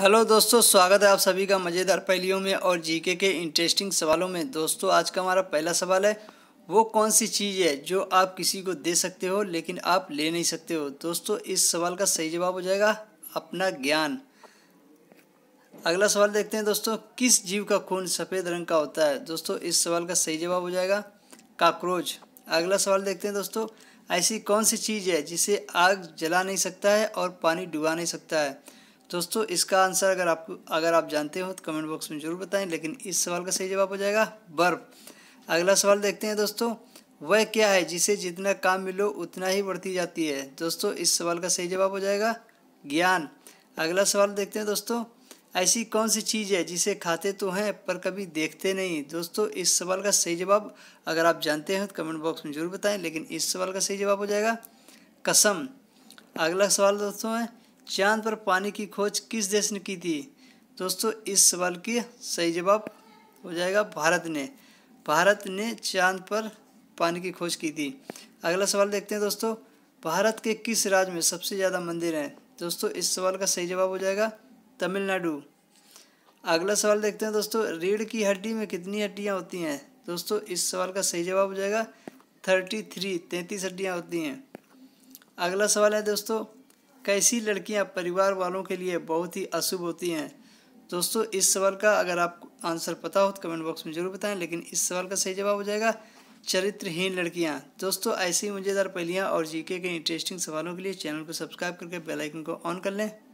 hello दोस्तों स्वागत है आप सभी का मज़ेदार पहलियों में और जीके के इंटरेस्टिंग सवालों में दोस्तों आज का हमारा पहला सवाल है वो कौन सी चीज़ है जो आप किसी को दे सकते हो लेकिन आप ले नहीं सकते हो दोस्तों इस सवाल का सही जवाब हो जाएगा अपना ज्ञान अगला सवाल देखते हैं दोस्तों किस जीव का खून सफ़ेद रंग का होता है दोस्तों इस सवाल का सही जवाब हो जाएगा काकरोच अगला सवाल देखते हैं दोस्तों ऐसी कौन सी चीज़ है जिसे आग जला नहीं सकता है और पानी डुबा नहीं सकता है दोस्तों इसका आंसर अगर आप अगर आप जानते हो तो कमेंट बॉक्स में ज़रूर बताएं लेकिन इस सवाल का सही जवाब हो जाएगा बर्फ अगला सवाल देखते हैं दोस्तों वह क्या है जिसे जितना काम मिलो उतना ही बढ़ती जाती है दोस्तों इस सवाल का सही जवाब हो जाएगा ज्ञान अगला सवाल देखते हैं दोस्तों ऐसी कौन सी चीज़ है जिसे खाते तो हैं पर कभी देखते नहीं दोस्तों इस सवाल का सही जवाब अगर आप जानते हैं तो कमेंट बॉक्स में ज़रूर बताएं लेकिन इस सवाल का सही जवाब हो जाएगा कसम अगला सवाल दोस्तों है चांद पर पानी की खोज किस देश ने की थी दोस्तों इस सवाल की सही जवाब हो जाएगा भारत ने भारत ने चांद पर पानी की खोज की थी अगला सवाल देखते हैं दोस्तों भारत के किस राज्य में सबसे ज़्यादा मंदिर हैं दोस्तों इस सवाल का सही जवाब हो जाएगा तमिलनाडु अगला सवाल देखते हैं दोस्तों रीढ़ की हड्डी में कितनी हड्डियाँ होती हैं दोस्तों इस सवाल का सही जवाब हो जाएगा थर्टी थ्री तैंतीस हड्डियाँ होती हैं अगला सवाल है दोस्तों कैसी लड़कियां परिवार वालों के लिए बहुत ही अशुभ होती हैं दोस्तों इस सवाल का अगर आपको आंसर पता हो तो कमेंट बॉक्स में ज़रूर बताएं लेकिन इस सवाल का सही जवाब हो जाएगा चरित्रहीन लड़कियां दोस्तों ऐसी मज़ेदार पहलियाँ और जीके के इंटरेस्टिंग सवालों के लिए चैनल को सब्सक्राइब करके बेल आइकन को ऑन कर लें